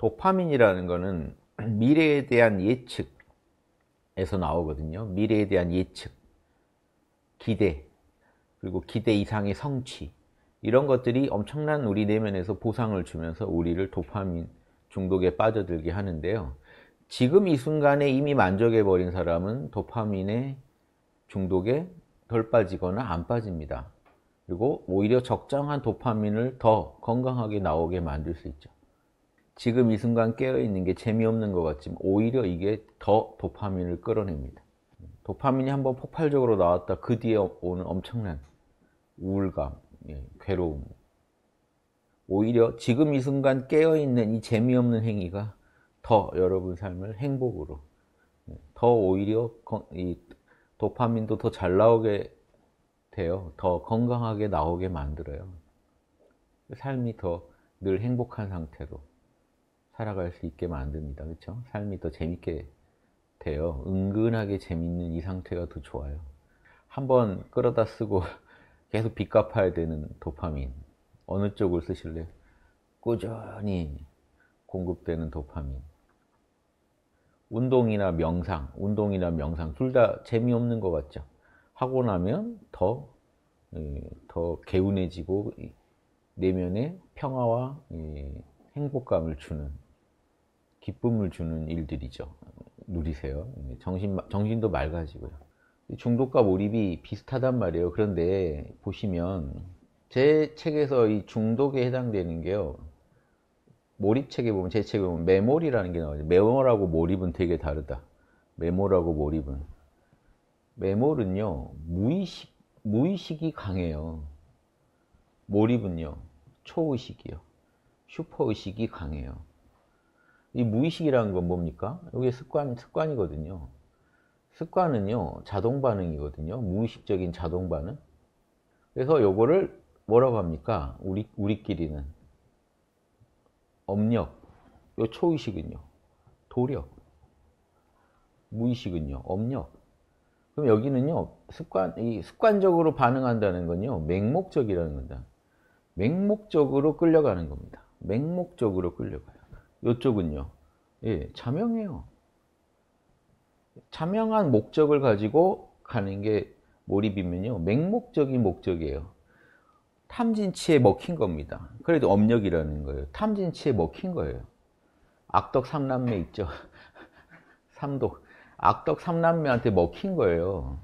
도파민이라는 거는 미래에 대한 예측에서 나오거든요. 미래에 대한 예측, 기대, 그리고 기대 이상의 성취 이런 것들이 엄청난 우리 내면에서 보상을 주면서 우리를 도파민 중독에 빠져들게 하는데요. 지금 이 순간에 이미 만족해버린 사람은 도파민의 중독에 덜 빠지거나 안 빠집니다. 그리고 오히려 적정한 도파민을 더 건강하게 나오게 만들 수 있죠. 지금 이 순간 깨어있는 게 재미없는 것 같지만 오히려 이게 더 도파민을 끌어냅니다. 도파민이 한번 폭발적으로 나왔다 그 뒤에 오는 엄청난 우울감, 예, 괴로움 오히려 지금 이 순간 깨어있는 이 재미없는 행위가 더 여러분 삶을 행복으로 예, 더 오히려 이 도파민도 더 잘 나오게 돼요. 더 건강하게 나오게 만들어요. 삶이 더 늘 행복한 상태로 살아갈 수 있게 만듭니다. 그렇죠? 삶이 더 재밌게 돼요. 은근하게 재밌는 이 상태가 더 좋아요. 한번 끌어다 쓰고 계속 빚 갚아야 되는 도파민. 어느 쪽을 쓰실래요? 꾸준히 공급되는 도파민. 운동이나 명상, 운동이나 명상 둘 다 재미없는 것 같죠? 하고 나면 더, 예, 더 개운해지고 내면의 평화와 예, 행복감을 주는 기쁨을 주는 일들이죠. 누리세요. 예, 정신, 정신도 맑아지고요. 중독과 몰입이 비슷하단 말이에요. 그런데 보시면 제 책에서 이 중독에 해당되는 게요. 몰입책에 보면 제 책에 보면 메모리라는 게 나와요. 메모라고 몰입은 되게 다르다. 메모라고 몰입은. 메모는요. 무의식, 무의식이 강해요. 몰입은요. 초의식이요. 슈퍼의식이 강해요. 이 무의식이라는 건 뭡니까? 이게 습관, 습관이거든요. 습관은요, 자동 반응이거든요. 무의식적인 자동 반응. 그래서 요거를 뭐라고 합니까? 우리, 우리끼리는. 업력. 요 초의식은요. 도력. 무의식은요. 업력. 그럼 여기는요, 습관, 이 습관적으로 반응한다는 건요, 맹목적이라는 겁니다. 맹목적으로 끌려가는 겁니다. 맹목적으로 끌려가요. 이쪽은요. 예, 자명해요. 자명한 목적을 가지고 가는 게 몰입이면요. 맹목적인 목적이에요. 탐진치에 먹힌 겁니다. 그래도 업력이라는 거예요. 탐진치에 먹힌 거예요. 악덕 삼남매 있죠. 삼독. 악덕 삼남매한테 먹힌 거예요.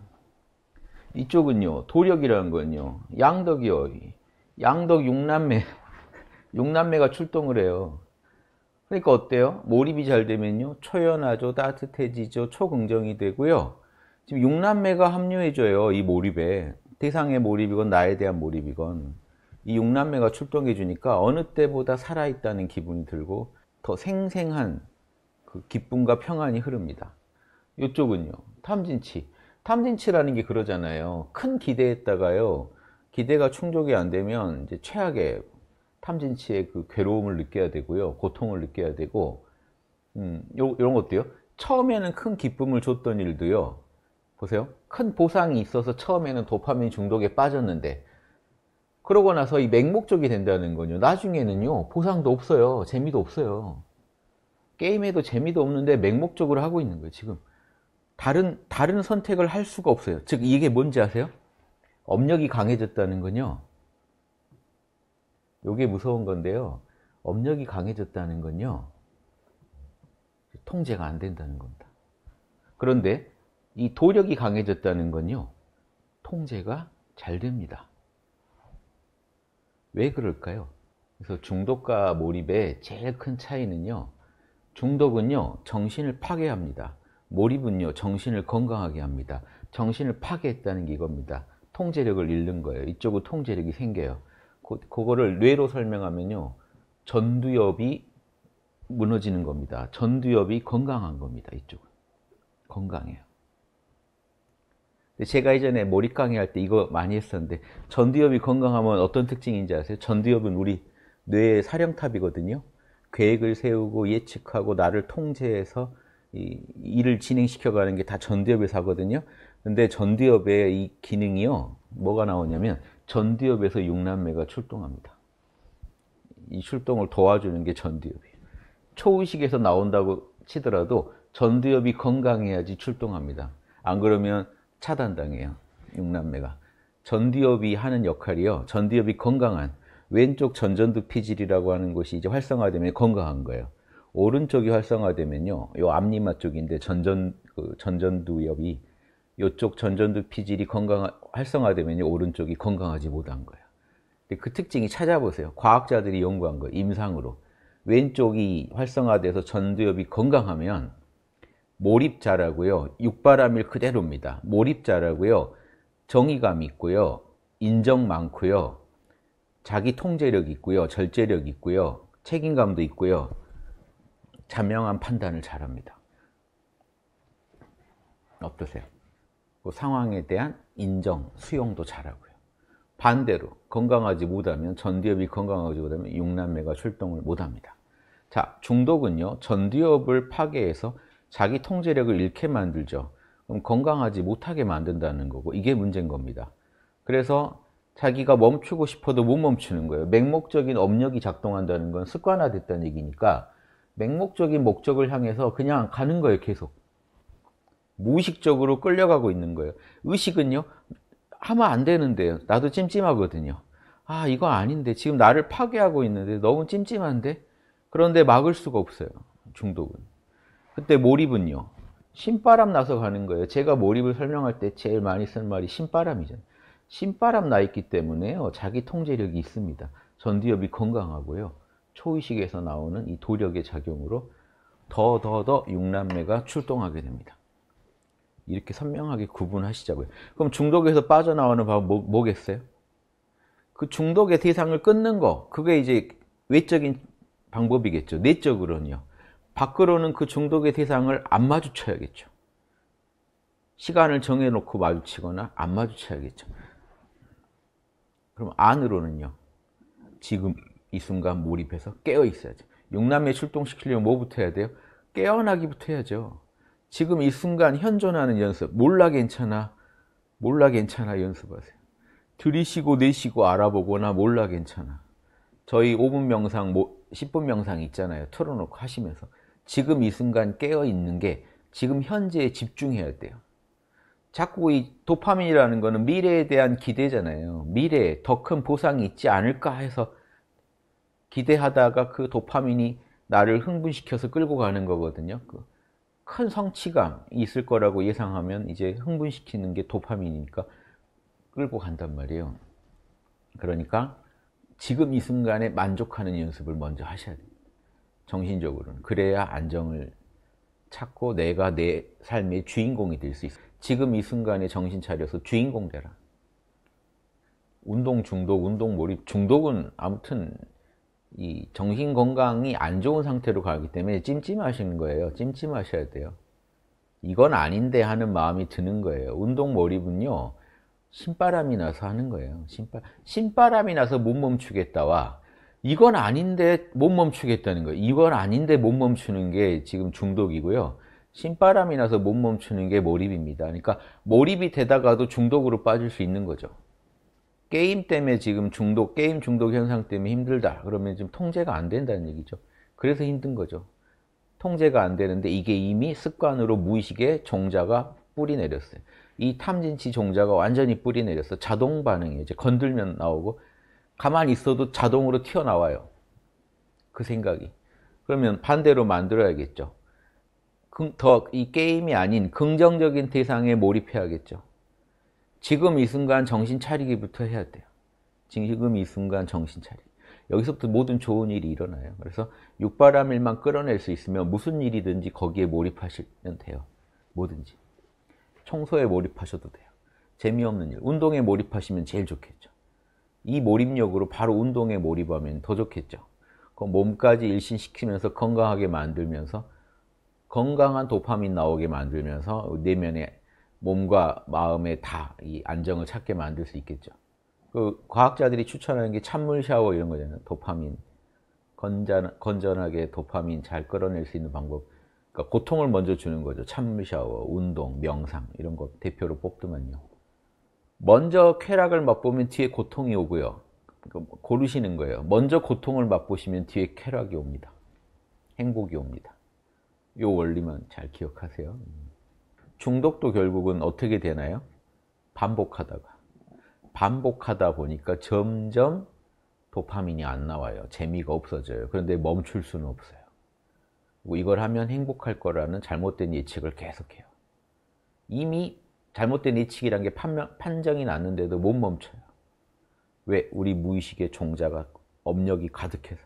이쪽은요. 도력이라는 건요. 양덕이요. 양덕 육남매. 육남매가 출동을 해요. 그러니까 어때요? 몰입이 잘 되면요. 초연하죠. 따뜻해지죠. 초긍정이 되고요. 지금 용남매가 합류해줘요. 이 몰입에. 대상의 몰입이건 나에 대한 몰입이건. 이 용남매가 출동해주니까 어느 때보다 살아있다는 기분이 들고 더 생생한 그 기쁨과 평안이 흐릅니다. 이쪽은요. 탐진치. 탐진치라는 게 그러잖아요. 큰 기대했다가요. 기대가 충족이 안 되면 이제 최악의 탐진치의 그 괴로움을 느껴야 되고요. 고통을 느껴야 되고 음, 요, 이런 것도요. 처음에는 큰 기쁨을 줬던 일도요. 보세요. 큰 보상이 있어서 처음에는 도파민 중독에 빠졌는데 그러고 나서 이 맹목적이 된다는 건요. 나중에는요. 보상도 없어요. 재미도 없어요. 게임에도 재미도 없는데 맹목적으로 하고 있는 거예요. 지금 다른 다른 선택을 할 수가 없어요. 즉 이게 뭔지 아세요? 업력이 강해졌다는 건요. 이게 무서운 건데요. 업력이 강해졌다는 건요. 통제가 안 된다는 겁니다. 그런데 이 도력이 강해졌다는 건요. 통제가 잘 됩니다. 왜 그럴까요? 그래서 중독과 몰입의 제일 큰 차이는요. 중독은요. 정신을 파괴합니다. 몰입은요. 정신을 건강하게 합니다. 정신을 파괴했다는 게 이겁니다. 통제력을 잃는 거예요. 이쪽은 통제력이 생겨요. 그, 그거를 뇌로 설명하면요. 전두엽이 무너지는 겁니다. 전두엽이 건강한 겁니다. 이쪽은. 건강해요. 제가 이전에 몰입 강의할 때 이거 많이 했었는데 전두엽이 건강하면 어떤 특징인지 아세요? 전두엽은 우리 뇌의 사령탑이거든요. 계획을 세우고 예측하고 나를 통제해서 일을 진행시켜가는 게 다 전두엽에서 하거든요. 근데 전두엽의 이 기능이요. 뭐가 나오냐면 전두엽에서 육남매가 출동합니다. 이 출동을 도와주는 게 전두엽이에요. 초우식에서 나온다고 치더라도 전두엽이 건강해야지 출동합니다. 안 그러면 차단당해요. 육남매가. 전두엽이 하는 역할이요. 전두엽이 건강한 왼쪽 전전두 피질이라고 하는 것이 이제 활성화되면 건강한 거예요. 오른쪽이 활성화되면요. 요 앞니마 쪽인데 전전 그 전전두엽이 이쪽 전전두 피질이 건강 활성화되면 오른쪽이 건강하지 못한 거예 근데 그 특징이 찾아보세요. 과학자들이 연구한 거 임상으로 왼쪽이 활성화돼서 전두엽이 건강하면 몰입자라고요. 육바람일 그대로입니다. 몰입자라고요. 정의감 있고요. 인정 많고요. 자기 통제력 있고요. 절제력 있고요. 책임감도 있고요. 자명한 판단을 잘합니다. 어떠세요? 그 상황에 대한 인정, 수용도 잘하고요. 반대로 건강하지 못하면 전두엽이 건강하지 못하면 육남매가 출동을 못합니다. 자, 중독은요. 전두엽을 파괴해서 자기 통제력을 잃게 만들죠. 그럼 건강하지 못하게 만든다는 거고 이게 문제인 겁니다. 그래서 자기가 멈추고 싶어도 못 멈추는 거예요. 맹목적인 업력이 작동한다는 건 습관화됐다는 얘기니까 맹목적인 목적을 향해서 그냥 가는 거예요, 계속. 무의식적으로 끌려가고 있는 거예요. 의식은요, 하면 안 되는데요. 나도 찜찜하거든요. 아, 이거 아닌데. 지금 나를 파괴하고 있는데 너무 찜찜한데? 그런데 막을 수가 없어요. 중독은. 그때 몰입은요. 신바람 나서 가는 거예요. 제가 몰입을 설명할 때 제일 많이 쓴 말이 신바람이잖아요. 신바람 나 있기 때문에요. 어, 자기 통제력이 있습니다. 전두엽이 건강하고요. 초의식에서 나오는 이 도력의 작용으로 더더더 육남매가 출동하게 됩니다. 이렇게 선명하게 구분하시자고요. 그럼 중독에서 빠져나오는 방법 뭐, 뭐겠어요? 그 중독의 대상을 끊는 거 그게 이제 외적인 방법이겠죠. 내적으로는요. 밖으로는 그 중독의 대상을 안 마주쳐야겠죠. 시간을 정해놓고 마주치거나 안 마주쳐야겠죠. 그럼 안으로는요. 지금 이 순간 몰입해서 깨어 있어야죠. 용남에 출동시키려면 뭐부터 해야 돼요? 깨어나기부터 해야죠. 지금 이 순간 현존하는 연습 몰라 괜찮아 몰라 괜찮아 연습하세요 들이쉬고 내쉬고 알아보거나 몰라 괜찮아 저희 5분 명상 10분 뭐, 명상 있잖아요 틀어놓고 하시면서 지금 이 순간 깨어있는 게 지금 현재에 집중해야 돼요 자꾸 이 도파민이라는 거는 미래에 대한 기대잖아요 미래에 더 큰 보상이 있지 않을까 해서 기대하다가 그 도파민이 나를 흥분시켜서 끌고 가는 거거든요 그큰 성취감이 있을 거라고 예상하면 이제 흥분시키는 게 도파민이니까 끌고 간단 말이에요. 그러니까 지금 이 순간에 만족하는 연습을 먼저 하셔야 돼요. 정신적으로는. 그래야 안정을 찾고 내가 내 삶의 주인공이 될 수 있어 지금 이 순간에 정신 차려서 주인공 되라. 운동 중독, 운동 몰입, 중독은 아무튼 이 정신 건강이 안 좋은 상태로 가기 때문에 찜찜하시는 거예요. 찜찜하셔야 돼요. 이건 아닌데 하는 마음이 드는 거예요. 운동 몰입은요. 신바람이 나서 하는 거예요. 신바, 신바람이 나서 못 멈추겠다와 이건 아닌데 못 멈추겠다는 거예요. 이건 아닌데 못 멈추는 게 지금 중독이고요. 신바람이 나서 못 멈추는 게 몰입입니다. 그러니까 몰입이 되다가도 중독으로 빠질 수 있는 거죠. 게임 때문에 지금 중독, 게임 중독 현상 때문에 힘들다. 그러면 지금 통제가 안 된다는 얘기죠. 그래서 힘든 거죠. 통제가 안 되는데 이게 이미 습관으로 무의식의 종자가 뿌리 내렸어요. 이 탐진치 종자가 완전히 뿌리 내렸어. 자동 반응이에요. 이제 건들면 나오고 가만히 있어도 자동으로 튀어나와요. 그 생각이. 그러면 반대로 만들어야겠죠. 더 이 게임이 아닌 긍정적인 대상에 몰입해야겠죠. 지금 이 순간 정신 차리기부터 해야 돼요. 지금 이 순간 정신 차리기. 여기서부터 모든 좋은 일이 일어나요. 그래서 육바람일만 끌어낼 수 있으면 무슨 일이든지 거기에 몰입하시면 돼요. 뭐든지. 청소에 몰입하셔도 돼요. 재미없는 일. 운동에 몰입하시면 제일 좋겠죠. 이 몰입력으로 바로 운동에 몰입하면 더 좋겠죠. 그 몸까지 일신시키면서 건강하게 만들면서 건강한 도파민 나오게 만들면서 내면에 몸과 마음의다 이 안정을 찾게 만들 수 있겠죠. 그 과학자들이 추천하는 게 찬물 샤워 이런 거잖아요. 도파민. 건전, 건전하게 도파민 잘 끌어낼 수 있는 방법. 그러니까 고통을 먼저 주는 거죠. 찬물 샤워, 운동, 명상 이런 거 대표로 뽑더만요. 먼저 쾌락을 맛보면 뒤에 고통이 오고요. 그 고르시는 거예요. 먼저 고통을 맛보시면 뒤에 쾌락이 옵니다. 행복이 옵니다. 요 원리만 잘 기억하세요. 중독도 결국은 어떻게 되나요? 반복하다가. 반복하다 보니까 점점 도파민이 안 나와요. 재미가 없어져요. 그런데 멈출 수는 없어요. 뭐 이걸 하면 행복할 거라는 잘못된 예측을 계속해요. 이미 잘못된 예측이란 게 판명, 판정이 났는데도 못 멈춰요. 왜? 우리 무의식의 종자가 업력이 가득해서.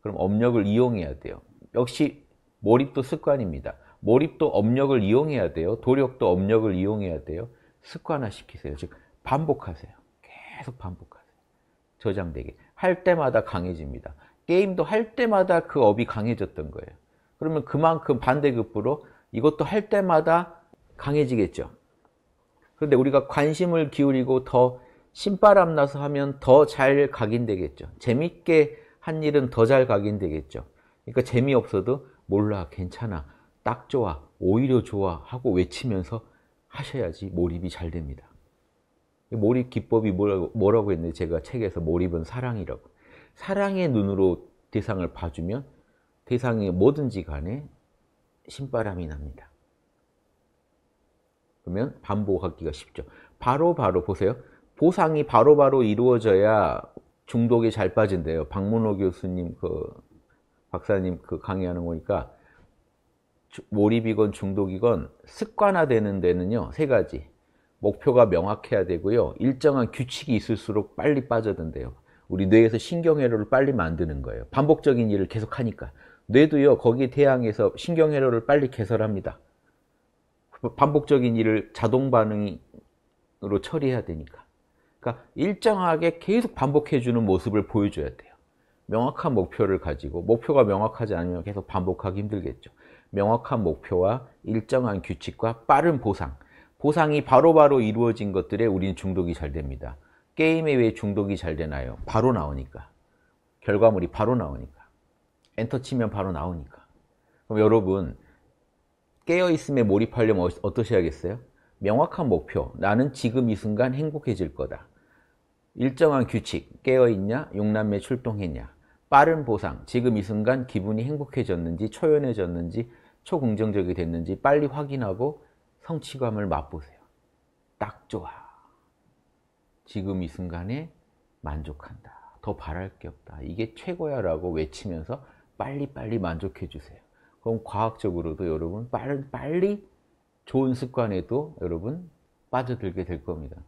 그럼 업력을 이용해야 돼요. 역시 몰입도 습관입니다. 몰입도 업력을 이용해야 돼요. 도력도 업력을 이용해야 돼요. 습관화시키세요. 즉 반복하세요. 계속 반복하세요. 저장되게. 할 때마다 강해집니다. 게임도 할 때마다 그 업이 강해졌던 거예요. 그러면 그만큼 반대급부로 이것도 할 때마다 강해지겠죠. 그런데 우리가 관심을 기울이고 더 신바람 나서 하면 더 잘 각인되겠죠. 재밌게 한 일은 더 잘 각인되겠죠. 그러니까 재미없어도 몰라, 괜찮아. 딱 좋아, 오히려 좋아 하고 외치면서 하셔야지 몰입이 잘 됩니다. 몰입 기법이 뭐라고, 뭐라고 했는데 제가 책에서 몰입은 사랑이라고. 사랑의 눈으로 대상을 봐주면 대상이 뭐든지 간에 신바람이 납니다. 그러면 반복하기가 쉽죠. 바로바로 바로 보세요. 보상이 바로바로 바로 이루어져야 중독에 잘 빠진대요. 박문호 교수님 그 박사님 그 강의하는 거니까 몰입이건 중독이건 습관화되는 데는요 세 가지 목표가 명확해야 되고요 일정한 규칙이 있을수록 빨리 빠져든대요 우리 뇌에서 신경회로를 빨리 만드는 거예요 반복적인 일을 계속 하니까 뇌도요 거기에 대항해서 신경회로를 빨리 개설합니다 반복적인 일을 자동 반응으로 처리해야 되니까 그러니까 일정하게 계속 반복해주는 모습을 보여줘야 돼요 명확한 목표를 가지고 목표가 명확하지 않으면 계속 반복하기 힘들겠죠. 명확한 목표와 일정한 규칙과 빠른 보상 보상이 바로바로 바로 이루어진 것들에 우리는 중독이 잘 됩니다. 게임에 왜 중독이 잘 되나요? 바로 나오니까. 결과물이 바로 나오니까. 엔터 치면 바로 나오니까. 그럼 여러분 깨어있음에 몰입하려면 어떠셔야겠어요? 명확한 목표. 나는 지금 이 순간 행복해질 거다. 일정한 규칙. 깨어있냐? 용남매 출동했냐? 빠른 보상, 지금 이 순간 기분이 행복해졌는지, 초연해졌는지, 초긍정적이 됐는지 빨리 확인하고 성취감을 맛보세요. 딱 좋아. 지금 이 순간에 만족한다. 더 바랄 게 없다. 이게 최고야 라고 외치면서 빨리빨리 만족해 주세요. 그럼 과학적으로도 여러분 빨리, 빨리 좋은 습관에도 여러분 빠져들게 될 겁니다.